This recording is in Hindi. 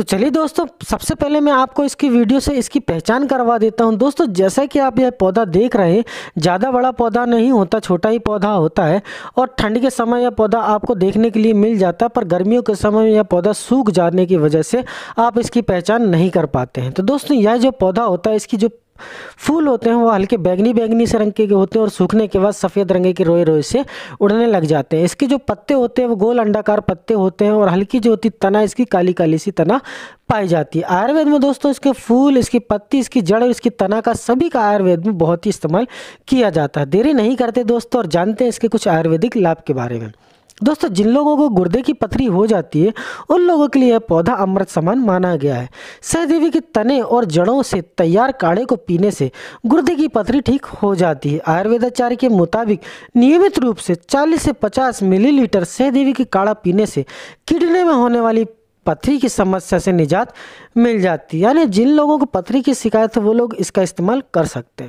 तो चलिए दोस्तों सबसे पहले मैं आपको इसकी वीडियो से इसकी पहचान करवा देता हूँ दोस्तों जैसा कि आप यह पौधा देख रहे हैं ज़्यादा बड़ा पौधा नहीं होता छोटा ही पौधा होता है और ठंड के समय यह पौधा आपको देखने के लिए मिल जाता है पर गर्मियों के समय यह पौधा सूख जाने की वजह से आप इसकी पहचान नहीं कर पाते हैं तो दोस्तों यह जो पौधा होता है इसकी जो फूल होते हैं वो हल्के बैगनी बैगनी से रंग के होते हैं और सूखने के बाद सफ़ेद रंग के रोए रोए से उड़ने लग जाते हैं इसके जो पत्ते होते हैं वो गोल अंडाकार पत्ते होते हैं और हल्की जो होती तना इसकी काली काली सी तना पाई जाती है आयुर्वेद में दोस्तों इसके फूल इसकी पत्ती इसकी जड़ और इसकी तना का सभी का आयुर्वेद में बहुत ही इस्तेमाल किया जाता है देरी नहीं करते दोस्तों और जानते हैं इसके कुछ आयुर्वेदिक लाभ के बारे में दोस्तों जिन लोगों को गुर्दे की पथरी हो जाती है उन लोगों के लिए यह पौधा अमृत समान माना गया है सहदेवी के तने और जड़ों से तैयार काढ़े को पीने से गुर्दे की पथरी ठीक हो जाती है आयुर्वेदाचार्य के मुताबिक नियमित रूप से 40 से 50 मिलीलीटर सहदेवी की काढ़ा पीने से किडनी में होने वाली पथरी की समस्या से निजात मिल जाती है यानी जिन लोगों को पथरी की शिकायत है वो लोग इसका इस्तेमाल कर सकते हैं